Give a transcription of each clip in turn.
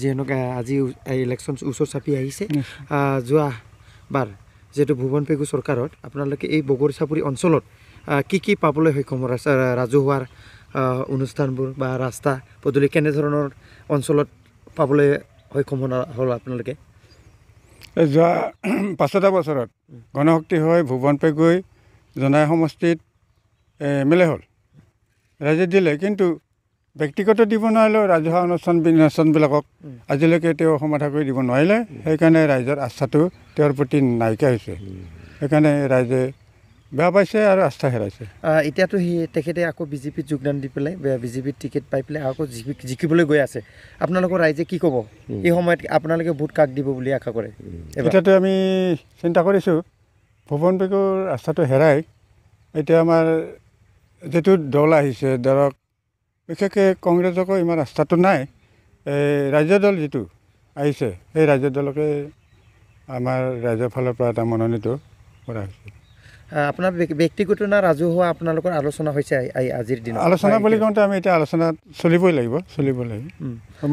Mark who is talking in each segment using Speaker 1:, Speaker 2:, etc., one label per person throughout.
Speaker 1: যিহেতু আজি ইলেকশ্যন ওচৰ চাপি আহিছে যোৱাবাৰ যিহেতু ভুৱন পেগু চৰকাৰত আপোনালোকে এই বগৰী চাপৰি অঞ্চলত কি কি পাবলৈ সক্ষম ৰাজহুৱাৰ অনুষ্ঠানবোৰ বা ৰাস্তা পদূলি কেনেধৰণৰ অঞ্চলত পাবলৈ সক্ষম হ'ল আপোনালোকে যোৱা পাঁচটা
Speaker 2: বছৰত গণশক্তি হৈ ভুৱন পেগুৱৈ জনাই সমষ্টিত এম এল এ হ'ল ৰাইজে দিলে কিন্তু ব্যক্তিগত দিব নোৱাৰিলেও ৰাজহুৱা অনুষ্ঠান বিনুষ্ঠানবিলাকক আজিলৈকে তেওঁ সমাধা কৰি দিব নোৱাৰিলে সেইকাৰণে ৰাইজৰ আস্থাটো তেওঁৰ প্ৰতি নাইকিয়া হৈছে সেইকাৰণে ৰাইজে বেয়া পাইছে আৰু আস্থা হেৰাইছে
Speaker 1: এতিয়াতো সেই তেখেতে আকৌ বিজেপিত যোগদান দি পেলাই বিজেপিত টিকেট পাই পেলাই আকৌ জিকি জিকিবলৈ গৈ আছে আপোনালোকৰ ৰাইজে কি ক'ব এই সময়ত আপোনালোকে ভোট কাক দিব বুলি আশা কৰে এতিয়াতো আমি চিন্তা কৰিছোঁ ভুৱন বেগৰ
Speaker 2: আস্থাটো হেৰাই এতিয়া আমাৰ যিটো দল আহিছে ধৰক বিশেষকৈ কংগ্ৰেছকো ইমান আস্থাটো নাই এই ৰাজ্য দল যিটো আহিছে সেই ৰাজ্য দলকে আমাৰ ৰাইজৰ ফালৰ পৰা এটা মনোনীত কৰা হৈছে
Speaker 1: আপোনাৰ ব্যক্তিগত না ৰাজহুৱা আপোনালোকৰ আলোচনা হৈছে আজিৰ দিনত আলোচনা বুলি কওঁতে আমি
Speaker 2: এতিয়া আলোচনা চলিবই লাগিব চলিব লাগিব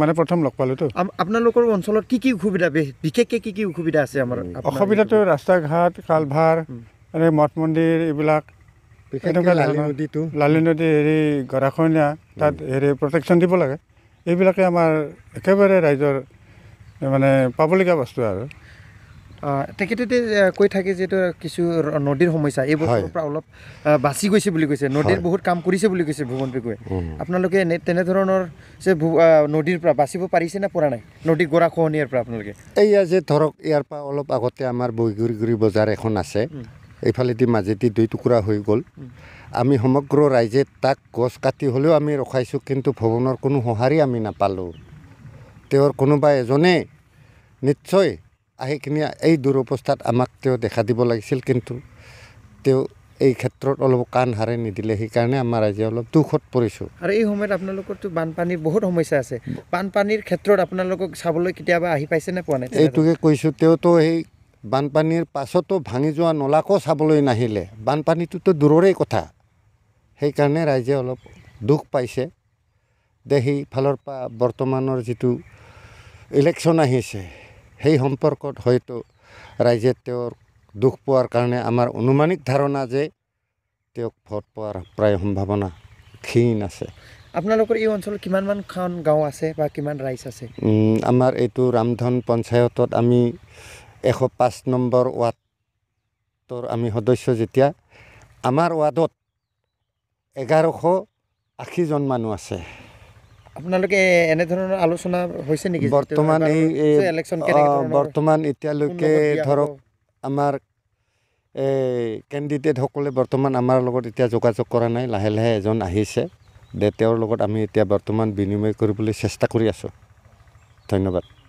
Speaker 2: মানে প্ৰথম লগ পালোঁতো আপোনালোকৰ অঞ্চলত কি কি অসুবিধা বিশেষকৈ কি কি অসুবিধা আছে আমাৰ অসুবিধাটো ৰাস্তা ঘাট কালভাৰ মঠ মন্দিৰ এইবিলাক লালি নদী হেৰি গৰাখনীয়া তাত হেৰি প্ৰটেকশ্যন দিব লাগে এইবিলাকে আমাৰ একেবাৰে ৰাইজৰ মানে
Speaker 1: পাবলগীয়া বস্তু আৰু তেখেতে কৈ থাকে যিহেতু কিছু নদীৰ সমস্যা এই বস্তুৰ পৰা অলপ বাচি গৈছে বুলি কৈছে নদীৰ বহুত কাম কৰিছে বুলি কৈছে ভূৱন পেগুৱে আপোনালোকে তেনেধৰণৰ যে নদীৰ পৰা বাচিব পাৰিছে নে পৰা নাই নদী গোৰা খহনীয়াৰ পৰা আপোনালোকে
Speaker 3: এইয়া যে ধৰক ইয়াৰ পৰা অলপ আগতে আমাৰ বগীগুৰিগুৰি বজাৰ এখন আছে এইফালেদি মাজেদি দুই টুকুৰা হৈ গ'ল আমি সমগ্ৰ ৰাইজে তাক গছ কাটি হ'লেও আমি ৰখাইছোঁ কিন্তু ভৱনৰ কোনো সঁহাৰি আমি নাপালোঁ তেওঁৰ কোনোবা এজনে নিশ্চয় আহি কিনে এই দুৰৱস্থাত আমাক তেওঁ দেখা দিব লাগিছিল কিন্তু তেওঁ এই ক্ষেত্ৰত অলপ কাণ হাৰে নিদিলে সেইকাৰণে আমাৰ ৰাইজে অলপ দুখত পৰিছোঁ আৰু
Speaker 1: এই সময়ত আপোনালোকৰতো বানপানীৰ বহুত সমস্যা আছে বানপানীৰ ক্ষেত্ৰত আপোনালোকক চাবলৈ কেতিয়াবা আহি পাইছেনে পোৱা নাই এইটোকে
Speaker 3: কৈছোঁ তেওঁতো সেই বানপানীৰ পাছতো ভাঙি যোৱা নলাকো চাবলৈ নাহিলে বানপানীটোতো দূৰৰে কথা সেইকাৰণে ৰাইজে অলপ দুখ পাইছে দে সেইফালৰ পৰা বৰ্তমানৰ যিটো ইলেকশ্যন আহিছে সেই সম্পৰ্কত হয়তো ৰাইজে তেওঁৰ দুখ পোৱাৰ কাৰণে আমাৰ অনুমানিক
Speaker 1: ধাৰণা যে তেওঁক ভোট পোৱাৰ
Speaker 3: প্ৰায় সম্ভাৱনা ক্ষীণ আছে
Speaker 1: আপোনালোকৰ এই অঞ্চলত কিমানমানখন গাঁও আছে বা কিমান ৰাইজ আছে
Speaker 3: আমাৰ এইটো ৰামধন পঞ্চায়তত আমি এশ পাঁচ নম্বৰ ৱাৰ্ডৰ আমি সদস্য যেতিয়া আমাৰ ৱাৰ্ডত এঘাৰশ আশীজন মানুহ আছে
Speaker 1: আপোনালোকে এনেধৰণৰ আলোচনা হৈছে নেকি বৰ্তমান এই বৰ্তমান এতিয়ালৈকে ধৰক আমাৰ
Speaker 3: কেণ্ডিডেটসকলে বৰ্তমান আমাৰ লগত এতিয়া যোগাযোগ কৰা নাই লাহে লাহে এজন আহিছে দে তেওঁৰ লগত আমি এতিয়া বৰ্তমান বিনিময় কৰিবলৈ চেষ্টা কৰি আছোঁ ধন্যবাদ